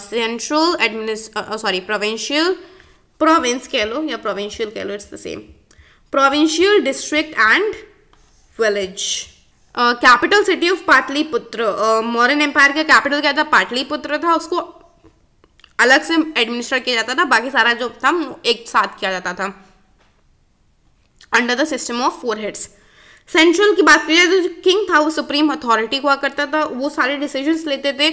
central administ sorry provincial province कह लो या प्रोविंशियल कह लो it's the same provincial district and village capital city of Pataliputra Mauryan empire का कैपिटल क्या था पाटलिपुत्र था उसको अलग से एडमिनिस्टर किया जाता था बाकी सारा जो था एक साथ किया जाता था under the system of four heads central की बात जाए तो किंग था वो सुप्रीम अथॉरिटी हुआ करता था वो सारे डिसीजंस लेते थे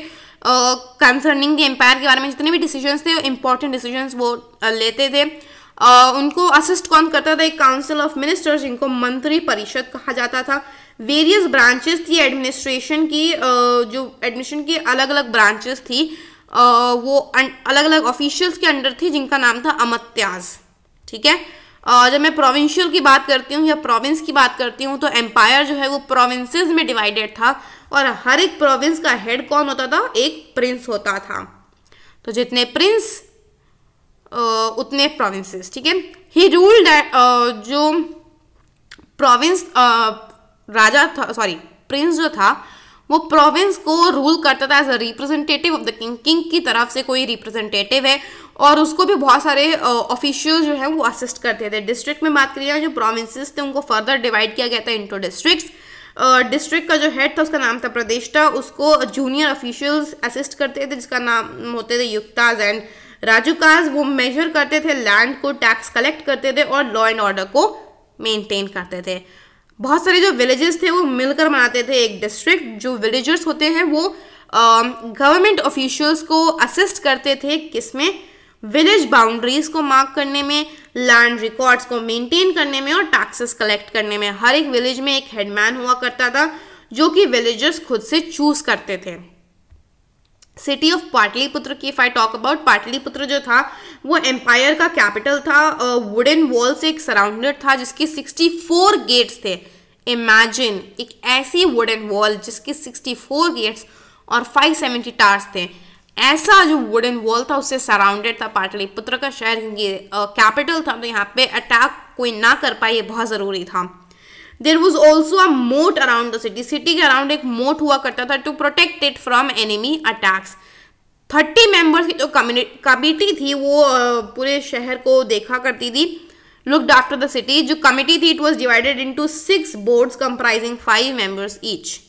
कंसर्निंग द एम्पायर के बारे में जितने भी डिसीजंस थे इंपॉर्टेंट डिसीजंस वो uh, लेते थे उनको असिस्ट कौन करता था एक काउंसिल ऑफ मिनिस्टर्स जिनको मंत्री परिषद कहा जाता था वेरियस ब्रांचेस थी एडमिनिस्ट्रेशन की जो एडमिशन की अलग अलग ब्रांचेस थी वो अलग अलग ऑफिशियल्स के अंडर थी जिनका नाम था अमत्याज ठीक है और जब मैं प्रोविंशियल की बात करती हूँ या प्रोविंस की बात करती हूँ तो एम्पायर जो है वो प्रोविंसेस में डिवाइडेड था और हर एक प्रोविंस का हेड कौन होता था एक प्रिंस होता था तो जितने प्रिंस उतने प्रोविंसेस ठीक है ही रूल्ड जो प्रोविंस राजा था सॉरी प्रिंस जो था वो प्रोविंस को रूल करता था as a representative of the king king की तरफ से कोई रिप्रेजेंटेटिव है और उसको भी बहुत सारे ऑफिशियल जो है वो असिस्ट करते थे डिस्ट्रिक्ट में बात करी जाए जो प्रोविंसेस थे उनको फर्दर डिवाइड किया गया था इंटो डिस्ट्रिक्ट डिस्ट्रिक्ट का जो हेड था उसका नाम था प्रदेश उसको जूनियर ऑफिशियल्स असिस्ट करते थे जिसका नाम होते थे युक्ताज एंड राजू काज वो मेजर करते थे लैंड को टैक्स कलेक्ट करते थे और लॉ एंड ऑर्डर को मेंटेन करते थे बहुत सारे जो विलेजेस थे वो मिलकर बनाते थे एक डिस्ट्रिक्ट जो विलेजर्स होते हैं वो गवर्नमेंट uh, ऑफिशियल्स को असिस्ट करते थे किसमें विलेज बाउंड्रीज को मार्क करने में लैंड रिकॉर्ड्स को मेंटेन करने में और टैक्सेस कलेक्ट करने में हर एक विलेज में एक हेडमैन हुआ करता था जो कि विलेजर्स खुद से चूज करते थे सिटी ऑफ पाटलिपुत्र की if I talk about Pataliputra जो था वो एम्पायर का कैपिटल था वुडन वॉल से एक सराउंडेड था जिसके 64 गेट्स थे इमेजिन एक ऐसी वुडन वॉल जिसके 64 गेट्स और 570 टार्स थे ऐसा जो वुडन वॉल था उससे सराउंडेड था पाटलिपुत्र का शहर क्योंकि कैपिटल था तो यहाँ पे अटैक कोई ना कर पाए ये बहुत ज़रूरी था there was also a moat around the city city के अराउंड एक मोट हुआ करता था to protect it from enemy attacks thirty members की जो कमिटी थी वो पूरे शहर को देखा करती थी लुकड आफ्टर द सिटी जो कमिटी थी it was divided into six board comprising five members each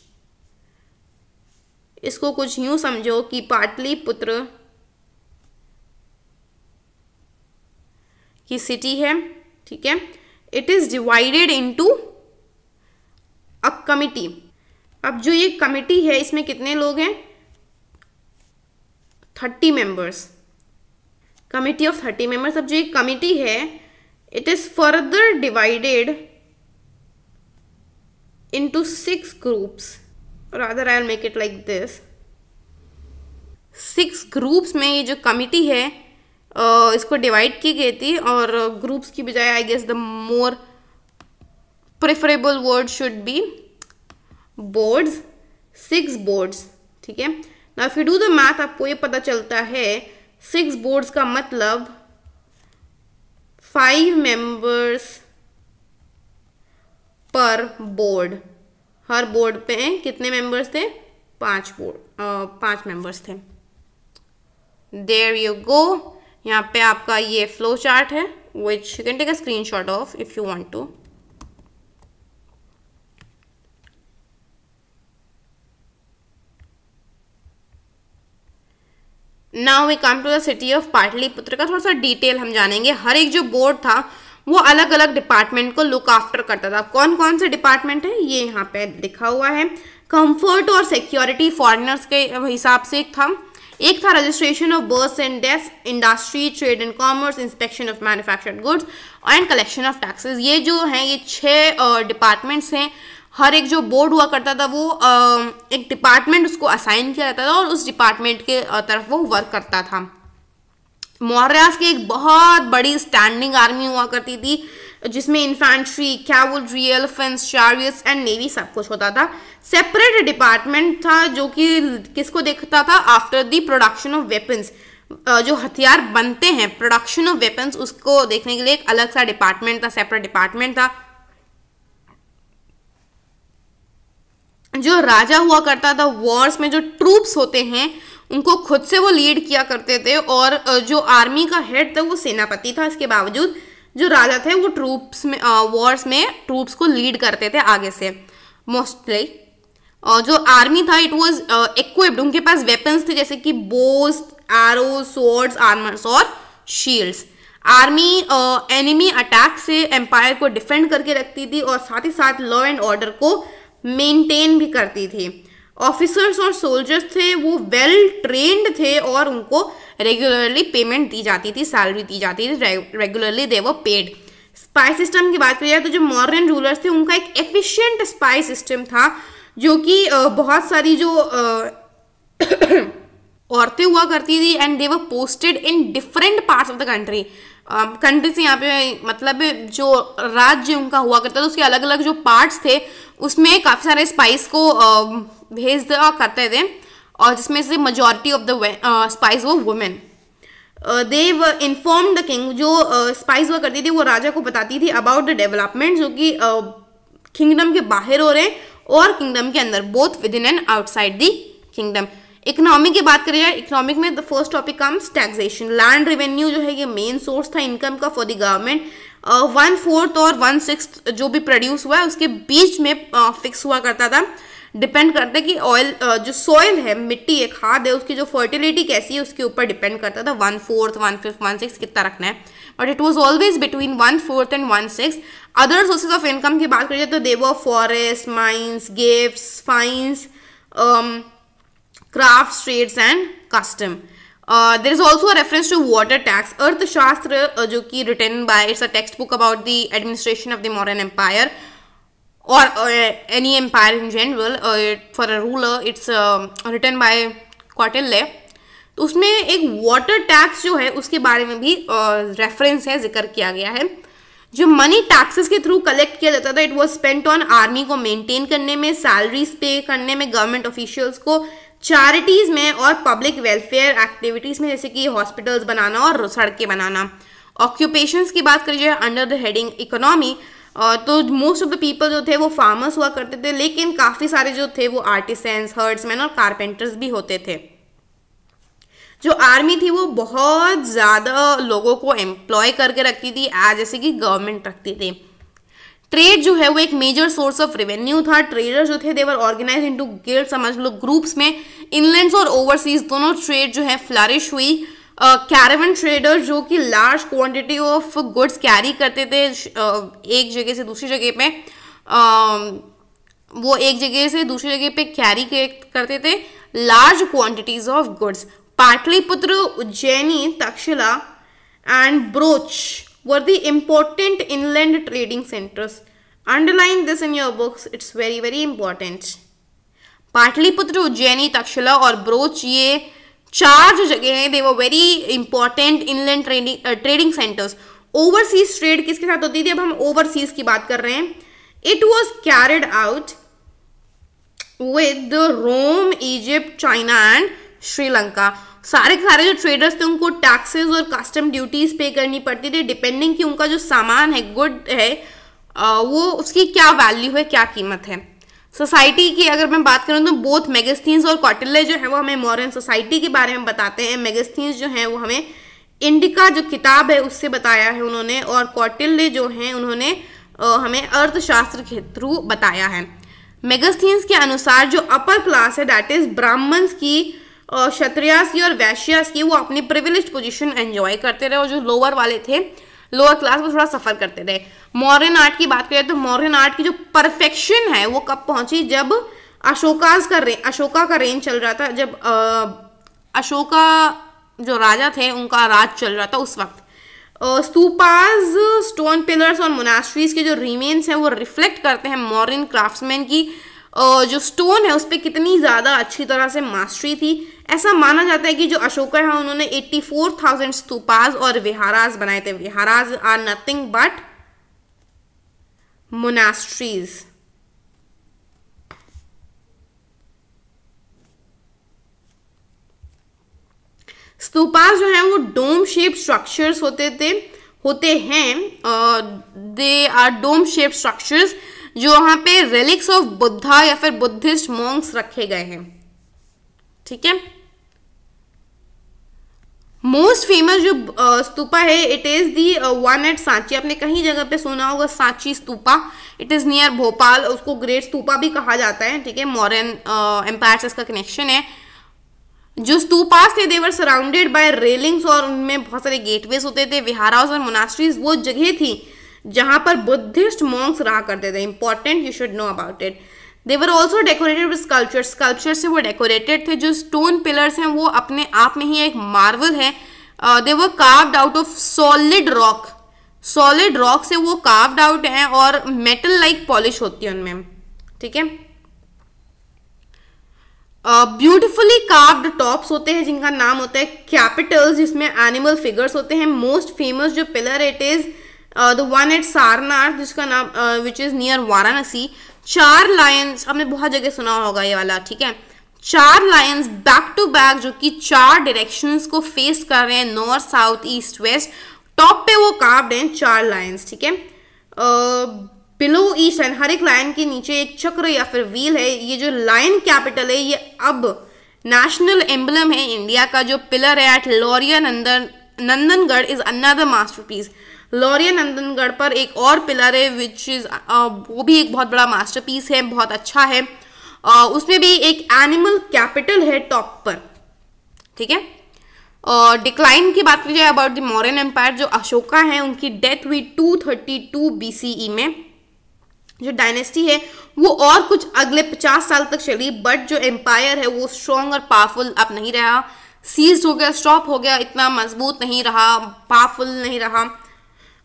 इसको कुछ यूं समझो कि पुत्र की सिटी है ठीक है it is divided into a committee अब जो ये कमिटी है इसमें कितने लोग हैं thirty members committee of thirty members अब जो ये कमिटी है it is further divided into six groups rather I make it like this six groups में ये जो कमिटी है इसको डिवाइड की गई थी और ग्रुप्स की बजाय I guess the more preferable word should be boards six boards ठीक है ना if you do the math आपको ये पता चलता है सिक्स बोर्ड्स का मतलब फाइव मेंबर्स पर बोर्ड हर बोर्ड पे कितने मेंबर्स थे पांच बोर्ड पांच मेंबर्स थे देर यू गो यहाँ पे आपका ये फ्लो चार्ट है which you can take a screenshot of if you want to now we come to the city of Pataliputra का थोड़ा सा डिटेल हम जानेंगे हर एक जो बोर्ड था वो अलग अलग डिपार्टमेंट को लुक आफ्टर करता था कौन कौन से डिपार्टमेंट है ये यहाँ पे लिखा हुआ है कंफर्ट और सिक्योरिटी फॉरेनर्स के हिसाब से एक था एक था registration of birth and death industry trade and commerce inspection of manufactured goods and collection of taxes ये जो हैं ये छः डिपार्टमेंट्स हैं हर एक जो बोर्ड हुआ करता था वो एक डिपार्टमेंट उसको असाइन किया जाता था और उस डिपार्टमेंट के तरफ वो वर्क करता था मौर्यास की एक बहुत बड़ी स्टैंडिंग आर्मी हुआ करती थी जिसमें infantry cavalry elephants chariots and navy सब कुछ होता था सेपरेट डिपार्टमेंट था जो कि किसको देखता था after the production of weapons जो हथियार बनते हैं प्रोडक्शन ऑफ वेपन्स उसको देखने के लिए एक अलग सा डिपार्टमेंट था सेपरेट डिपार्टमेंट था जो राजा हुआ करता था वॉर्स में जो ट्रूप्स होते हैं उनको खुद से वो लीड किया करते थे और जो आर्मी का हेड था वो सेनापति था इसके बावजूद जो राजा थे वो ट्रूप्स में वॉर्स में ट्रूप्स को लीड करते थे आगे से मोस्टली और जो आर्मी था इट वॉज इक्विप्ड उनके पास वेपन्स थे जैसे कि बोस एरो स्वॉर्ड्स आर्मर्स और शील्ड्स आर्मी एनिमी अटैक से एम्पायर को डिफेंड करके रखती थी और साथ ही साथ लॉ एंड ऑर्डर को मेंटेन भी करती थी ऑफिसर्स और सोल्जर्स थे वो वेल ट्रेन्ड थे और उनको रेगुलरली पेमेंट दी जाती थी सैलरी दी जाती थी रेगुलरली दे वो पेड स्पाई सिस्टम की बात की जाए तो जो मॉडर्न रूलर्स थे उनका एक एफिशिएंट स्पाई सिस्टम था जो कि बहुत सारी जो औरतें हुआ करती थी and they were posted in different parts of the country country से यहाँ पे मतलब जो राज्य उनका हुआ करता था उसके अलग अलग जो पार्ट्स थे उसमें काफ़ी सारे स्पाइस को भेज दिया करते थे और जिसमें से मजॉरिटी ऑफ द स्पाइस वो वुमेन व इन्फॉर्म द किंग जो स्पाइस uh, हुआ करती थी वो राजा को बताती थी अबाउट द डेवलपमेंट जो कि किंगडम uh, के बाहर हो रहे हैं और किंगडम के अंदर both within and outside the kingdom economic की बात करें जाए इकोनॉमिक में the first topic comes taxation land revenue जो है ये मेन सोर्स था इनकम का for the government one fourth और वन सिक्स जो भी प्रोड्यूस हुआ है उसके बीच में फिक्स uh, हुआ करता था डिपेंड करता है कि ऑयल uh, जो सॉयल है मिट्टी है खाद है उसकी जो फर्टिलिटी कैसी है उसके ऊपर डिपेंड करता था one fourth one fifth one six कितना रखना है but it was always between one fourth and one six other sources of income की बात करिए तो they were forest mines gifts fines crafts, trades and custom. Uh, there is also a reference to water tax. Arthashastra, uh, jo ki written by, it's a textbook about the administration of the modern empire or uh, any empire in general. Uh, it, for a ruler, it's uh, written by Cotillet. तो उसमें एक water tax जो है उसके बारे में भी reference है जिक्र किया गया है जो मनी टैक्सेस के थ्रू कलेक्ट किया जाता था it was spent on army को मेंटेन करने में सैलरीज पे करने में गवर्नमेंट ऑफिशियल्स को चैरिटीज़ में और पब्लिक वेलफेयर एक्टिविटीज़ में जैसे कि हॉस्पिटल्स बनाना और सड़कें बनाना ऑक्यूपेशंस की बात करिए अंडर द हेडिंग इकोनॉमी तो मोस्ट ऑफ द पीपल जो थे वो फार्मर्स हुआ करते थे लेकिन काफ़ी सारे जो थे वो आर्टिसंस हर्ड्समैन और कारपेंटर्स भी होते थे जो आर्मी थी वो बहुत ज़्यादा लोगों को एम्प्लॉय करके रखती थी आज जैसे कि गवर्नमेंट रखती थी ट्रेड जो है वो एक मेजर सोर्स ऑफ रेवेन्यू था ट्रेडर्स जो थे देवर ऑर्गेनाइज इनटू गिल्ड समझ लो ग्रुप्स में इनलैंड और ओवरसीज दोनों ट्रेड जो है फ्लरिश हुई कैरेवन uh, ट्रेडर जो कि large quantity of goods carry करते थे uh, एक जगह से दूसरी जगह पे uh, वो एक जगह से दूसरी जगह पे कैरी करते थे large quantities of goods Pataliputra Ujjaini Taxila and Broach were the important inland trading centers. Underline this in your books, it's very very important. Pataliputra Ujjaini Taxila और ब्रोच ये चार जो जगह हैं दे वो very important inland trading trading centres overseas trade किसके साथ होती थी अब हम ओवरसीज की बात कर रहे हैं it was carried out with the Rome, Egypt, China and Sri Lanka सारे के सारे जो ट्रेडर्स थे उनको टैक्सेस और कस्टम ड्यूटीज पे करनी पड़ती थी डिपेंडिंग कि उनका जो सामान है गुड है वो उसकी क्या वैल्यू है क्या कीमत है सोसाइटी की अगर मैं बात करूँ तो बोथ मैगस्थीन्स और कॉटिल्ले जो है वो हमें मॉरन सोसाइटी के बारे में बताते हैं मैगस्थीन्स जो हैं वो हमें इंडिका जो किताब है उससे बताया है उन्होंने और कौटिल्य जो हैं उन्होंने हमें अर्थशास्त्र के थ्रू बताया है मेगस्थीन्स के अनुसार जो अपर क्लास है डैट इज ब्राह्मण्स की क्षत्रियास की और वैश्यास की वो अपनी प्रिविलेज पोजिशन एंजॉय करते रहे और जो लोअर वाले थे लोअर क्लास वो थोड़ा सफ़र करते रहे मॉरन आर्ट की बात करें तो मॉरन आर्ट की जो परफेक्शन है वो कब पहुंची जब अशोकाज का रे अशोका का रेन चल रहा था जब आ, अशोका जो राजा थे उनका राज चल रहा था उस वक्त स्तूपाज स्टोन पिलर्स और मुनास्ट्रीज़ के जो रिमेन्स हैं वो रिफ्लेक्ट करते हैं मॉरन क्राफ्ट्समैन की जो स्टोन है उस पर कितनी ज़्यादा अच्छी तरह से मास्टरी थी ऐसा माना जाता है कि जो अशोका है उन्होंने 84,000 स्तूपाज और विहाराज बनाए थे viharas are nothing but monasteries stupas जो है वो डोम शेप स्ट्रक्चर्स होते थे होते हैं they are dome shape structures जो वहाँ पे रिलिक्स ऑफ बुद्धा या फिर बुद्धिस्ट मॉन्क्स रखे गए हैं ठीक है मोस्ट फेमस जो स्तूपा है it is the one at Sanchi आपने कहीं जगह पे सुना होगा Sanchi stupa it is near Bhopal उसको ग्रेट स्तूपा भी कहा जाता है ठीक है मॉरन एम्पायर से इसका कनेक्शन है जो स्तूपास थे देवर सराउंडेड बाय रेलिंग्स और उनमें बहुत सारे गेटवेज होते थे विहाराउस और मोनास्ट्रीज वो जगह थी जहां पर बुद्धिस्ट मॉन्ग्स रहा करते थे important you should know about it they were also decorated with sculpture sculpture से वो डेकोरेटेड थे जो स्टोन पिलर्स हैं वो अपने आप में ही एक मार्वल है they were carved out of solid rock solid rock से वो कार्व्ड आउट हैं और मेटल लाइक पॉलिश होती है उनमें ठीक है ब्यूटिफुली कार्व्ड टॉप्स होते हैं जिनका नाम होता है कैपिटल्स जिसमें एनिमल फिगर्स होते हैं मोस्ट फेमस जो pillar it is the one at Sarnath जिसका नाम विच इज नियर वाराणसी चार लायंस आपने बहुत जगह सुना होगा ये वाला ठीक है चार लायंस बैक टू बैक जो कि चार डायरेक्शंस को फेस कर रहे हैं north south east west top पे वो काव्ड हैं चार लायंस ठीक है बिलो ईस्ट एंड हर एक लाइन के नीचे एक चक्र या फिर व्हील है ये जो लाइन कैपिटल है ये अब नेशनल एम्बलम है इंडिया का जो पिलर है at Lauriya Nandan Nandangarh is another masterpiece Lauriya Nandangarh पर एक और पिलर है विच इज़ uh, वो भी एक बहुत बड़ा मास्टरपीस है बहुत अच्छा है uh, उसमें भी एक एनिमल कैपिटल है टॉप पर ठीक है और uh, डिक्लाइन की बात की जाए अबाउट द मॉरन एम्पायर जो अशोका है उनकी डेथ हुई 232 थर्टी e में जो डायनेस्टी है वो और कुछ अगले 50 साल तक चली बट जो एम्पायर है वो स्ट्रॉन्ग और पावरफुल अब नहीं रहा सीज हो गया स्टॉप हो गया इतना मजबूत नहीं रहा पावरफुल नहीं रहा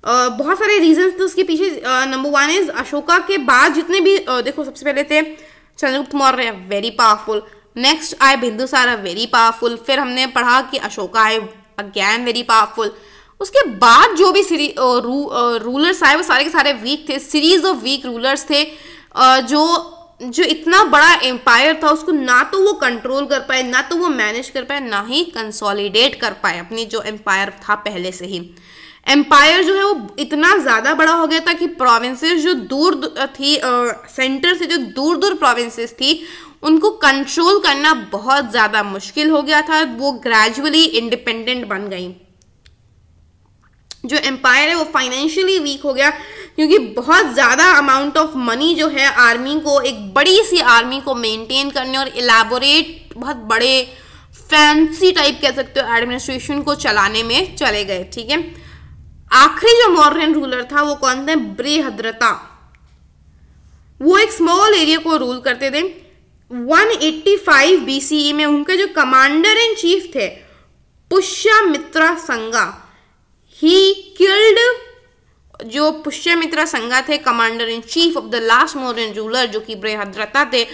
बहुत सारे रीजन थे उसके पीछे नंबर वन इज अशोका के बाद जितने भी देखो सबसे पहले थे Chandragupta Maurya very powerful next आए बिंदुसार वेरी पावरफुल फिर हमने पढ़ा कि अशोका आए अगैन वेरी पावरफुल उसके बाद जो भी सीरी रू, रूलर्स आए वो सारे के सारे वीक थे सीरीज ऑफ वीक रूलर्स थे जो जो इतना बड़ा एम्पायर था उसको ना तो वो कंट्रोल कर पाए ना तो वो मैनेज कर पाए ना ही कंसोलिडेट कर पाए अपनी जो एम्पायर था पहले से ही एम्पायर जो है वो इतना ज़्यादा बड़ा हो गया था कि प्रोविंसेस जो दूर थी सेंटर से जो दूर दूर प्रोविंसेस थी उनको कंट्रोल करना बहुत ज़्यादा मुश्किल हो गया था वो ग्रेजुअली इंडिपेंडेंट बन गई जो एम्पायर है वो फाइनेंशियली वीक हो गया क्योंकि बहुत ज़्यादा अमाउंट ऑफ मनी जो है आर्मी को एक बड़ी सी आर्मी को मेंटेन करने और इलाबोरेट बहुत बड़े फैंसी टाइप कह सकते हो एडमिनिस्ट्रेशन को चलाने में चले गए ठीक है आखिरी जो मॉर्गन रूलर था वो कौन थे ब्रेहद्रता वो एक स्मॉल एरिया को रूल करते थे 185 बीसीई e में उनके जो कमांडर इन चीफ थे पुष्यमित्रा संगा ही किल्ड जो पुष्यमित्रा संगा थे commander in chief of the last Mauryan ruler जो कि बृहद्रता थे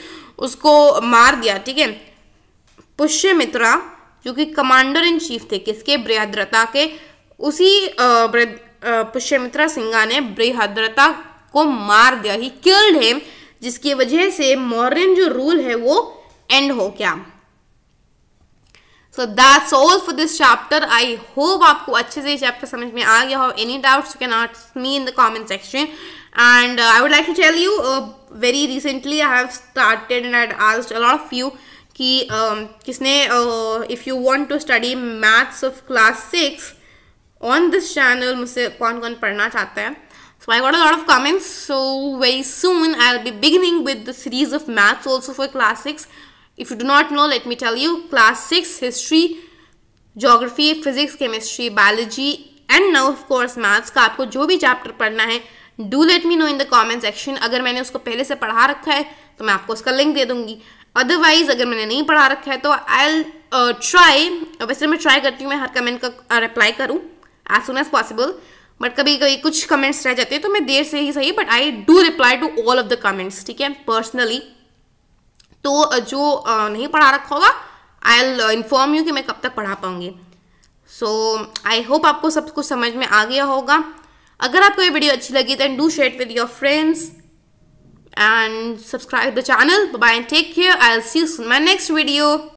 उसको मार दिया ठीक है पुष्यमित्रा जो कि कमांडर इन चीफ थे किसके ब्रेहद्रता के उसी पुष्यमित्रा सिंगा ने बृहद्रता को मार दिया ही किल्ड है जिसकी वजह से मॉरन जो रूल है वो एंड हो गया so that's all for this chapter I hope आपको अच्छे से चैप्टर समझ में आ गया हो any doubts you can not me in the comment section and I would like to tell you very recently I have started and asked a of you कि um, किसने if you want to study maths of class six on this channel मुझसे कौन कौन पढ़ना चाहता है so I what a lot of comments so very soon I be beginning with the series of maths also for class six if you do not know let me tell you class six history geography physics chemistry biology and now of course maths का आपको जो भी chapter पढ़ना है do let me know in the comment section अगर मैंने उसको पहले से पढ़ा रखा है तो मैं आपको उसका लिंक दे दूंगी अदरवाइज अगर मैंने नहीं पढ़ा रखा है तो आई एल ट्राई वैसे तो मैं ट्राई करती हूँ मैं हर कमेंट का रिप्लाई करूँ as soon as possible but कभी कभी कुछ कमेंट्स रह जाते हैं तो मैं देर से ही सही but I do reply to all of the comments ठीक है पर्सनली तो जो नहीं पढ़ा रखा होगा आई एल इन्फॉर्म यू कि मैं कब तक पढ़ा पाऊंगी सो आई होप आपको सब कुछ समझ में आ गया होगा अगर आपको ये वीडियो अच्छी लगी then do share with your friends and subscribe the channel bye bye and take care i'll see you in my next video